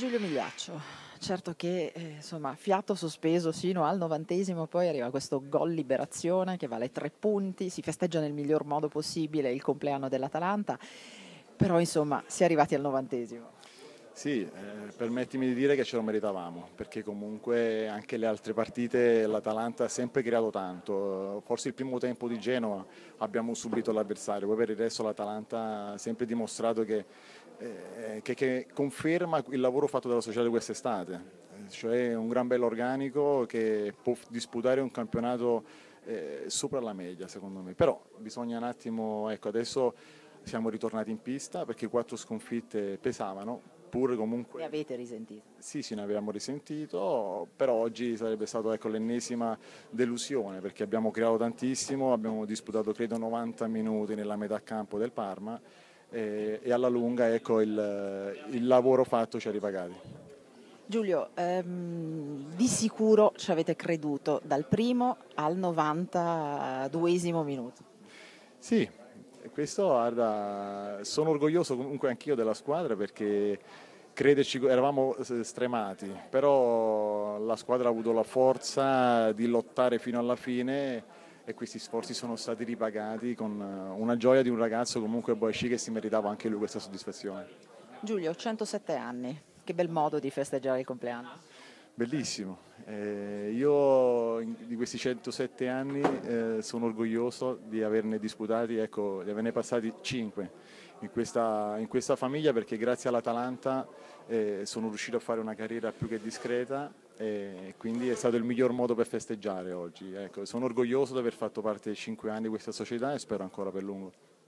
Giulio Migliaccio, certo che eh, insomma, fiato sospeso sino al novantesimo, poi arriva questo gol liberazione che vale tre punti, si festeggia nel miglior modo possibile il compleanno dell'Atalanta, però insomma si è arrivati al novantesimo. Sì, eh, permettimi di dire che ce lo meritavamo, perché comunque anche le altre partite l'Atalanta ha sempre creato tanto. Forse il primo tempo di Genova abbiamo subito l'avversario, poi per il resto l'Atalanta ha sempre dimostrato che, eh, che, che conferma il lavoro fatto dalla società di quest'estate, eh, cioè un gran bello organico che può disputare un campionato eh, sopra la media secondo me. Però bisogna un attimo, ecco adesso siamo ritornati in pista perché quattro sconfitte pesavano, oppure comunque... Ne avete risentito? Sì, sì, ne abbiamo risentito, però oggi sarebbe stata ecco, l'ennesima delusione perché abbiamo creato tantissimo, abbiamo disputato credo 90 minuti nella metà campo del Parma e, e alla lunga ecco, il, il lavoro fatto ci ha ripagati. Giulio, ehm, di sicuro ci avete creduto dal primo al 92 minuto. Sì, questo guarda, sono orgoglioso comunque anch'io della squadra perché crederci, eravamo stremati, però la squadra ha avuto la forza di lottare fino alla fine e questi sforzi sono stati ripagati con una gioia di un ragazzo comunque Boesci che si meritava anche lui questa soddisfazione. Giulio, 107 anni, che bel modo di festeggiare il compleanno. Bellissimo. Eh, io di questi 107 anni eh, sono orgoglioso di averne disputati, ecco, di averne passati 5 in questa, in questa famiglia perché grazie all'Atalanta eh, sono riuscito a fare una carriera più che discreta e quindi è stato il miglior modo per festeggiare oggi. Ecco, sono orgoglioso di aver fatto parte di 5 anni di questa società e spero ancora per lungo.